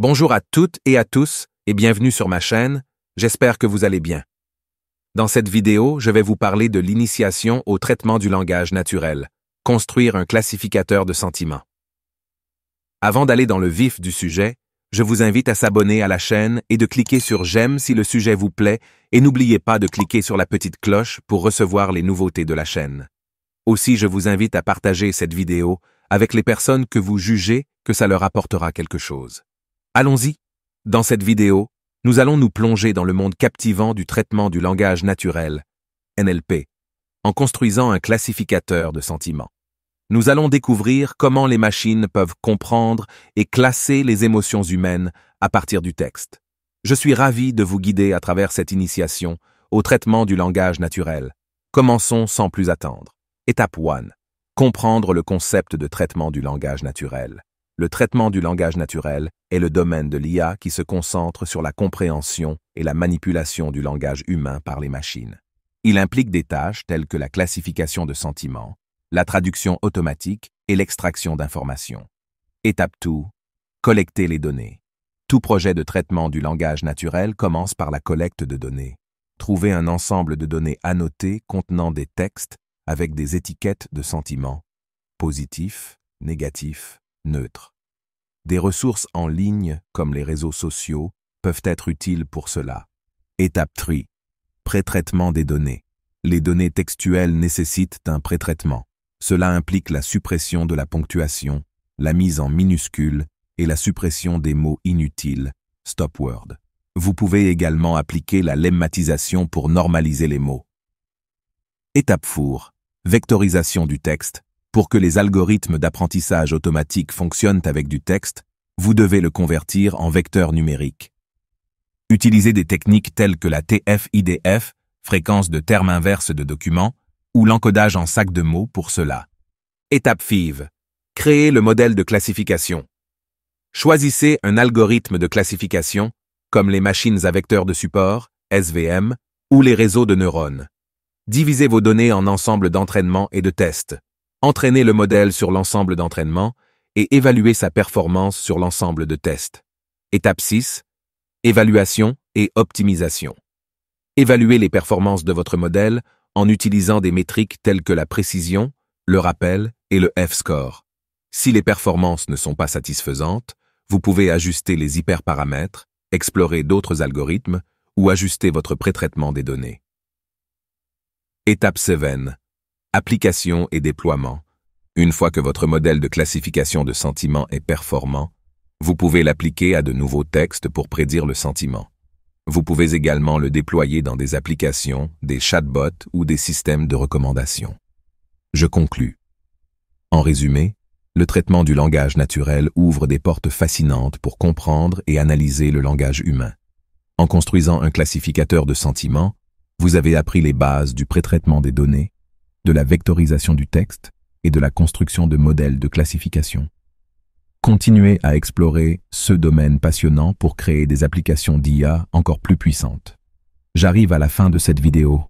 Bonjour à toutes et à tous et bienvenue sur ma chaîne, j'espère que vous allez bien. Dans cette vidéo, je vais vous parler de l'initiation au traitement du langage naturel, construire un classificateur de sentiments. Avant d'aller dans le vif du sujet, je vous invite à s'abonner à la chaîne et de cliquer sur j'aime si le sujet vous plaît et n'oubliez pas de cliquer sur la petite cloche pour recevoir les nouveautés de la chaîne. Aussi, je vous invite à partager cette vidéo avec les personnes que vous jugez que ça leur apportera quelque chose. Allons-y. Dans cette vidéo, nous allons nous plonger dans le monde captivant du traitement du langage naturel, NLP, en construisant un classificateur de sentiments. Nous allons découvrir comment les machines peuvent comprendre et classer les émotions humaines à partir du texte. Je suis ravi de vous guider à travers cette initiation au traitement du langage naturel. Commençons sans plus attendre. Étape 1. Comprendre le concept de traitement du langage naturel. Le traitement du langage naturel est le domaine de l'IA qui se concentre sur la compréhension et la manipulation du langage humain par les machines. Il implique des tâches telles que la classification de sentiments, la traduction automatique et l'extraction d'informations. Étape 2. collecter les données. Tout projet de traitement du langage naturel commence par la collecte de données. Trouver un ensemble de données annotées contenant des textes avec des étiquettes de sentiments, positifs, négatifs, neutre. Des ressources en ligne, comme les réseaux sociaux, peuvent être utiles pour cela. Étape 3. Prétraitement des données. Les données textuelles nécessitent un prétraitement. Cela implique la suppression de la ponctuation, la mise en minuscules et la suppression des mots inutiles, stop word. Vous pouvez également appliquer la lemmatisation pour normaliser les mots. Étape 4. Vectorisation du texte. Pour que les algorithmes d'apprentissage automatique fonctionnent avec du texte, vous devez le convertir en vecteur numérique. Utilisez des techniques telles que la TF-IDF, fréquence de termes inverse de documents, ou l'encodage en sac de mots pour cela. Étape 5. Créez le modèle de classification. Choisissez un algorithme de classification, comme les machines à vecteurs de support, SVM, ou les réseaux de neurones. Divisez vos données en ensembles d'entraînement et de tests entraîner le modèle sur l'ensemble d'entraînement et évaluer sa performance sur l'ensemble de tests. Étape 6. Évaluation et optimisation. Évaluez les performances de votre modèle en utilisant des métriques telles que la précision, le rappel et le F-score. Si les performances ne sont pas satisfaisantes, vous pouvez ajuster les hyperparamètres, explorer d'autres algorithmes ou ajuster votre prétraitement des données. Étape 7. Application et déploiement. Une fois que votre modèle de classification de sentiment est performant, vous pouvez l'appliquer à de nouveaux textes pour prédire le sentiment. Vous pouvez également le déployer dans des applications, des chatbots ou des systèmes de recommandation. Je conclus. En résumé, le traitement du langage naturel ouvre des portes fascinantes pour comprendre et analyser le langage humain. En construisant un classificateur de sentiments, vous avez appris les bases du prétraitement des données, de la vectorisation du texte et de la construction de modèles de classification. Continuez à explorer ce domaine passionnant pour créer des applications d'IA encore plus puissantes. J'arrive à la fin de cette vidéo.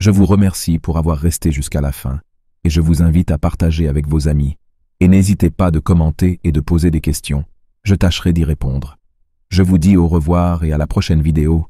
Je vous remercie pour avoir resté jusqu'à la fin et je vous invite à partager avec vos amis. Et n'hésitez pas de commenter et de poser des questions. Je tâcherai d'y répondre. Je vous dis au revoir et à la prochaine vidéo.